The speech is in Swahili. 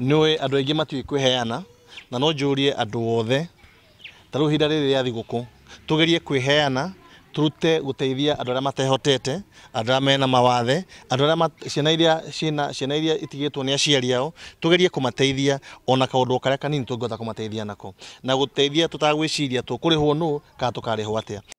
nä andå aingä matiå kwä heana na no njå rie andå othe ta u ihinda rä rä rä a kå tå gerie kwä heana gå teithia andå arä a matehotete andå arä a mena mawathe andå arä ciana iria ciana ciana iria itigätwo nä aciari ao tå gerie kå mateithia ona kaåndå karä a kanini tå ngä hota kå mateithia nako na gå teithia tå tagwä ciria tå kå rä hwo nå kana tå karä hwo atä a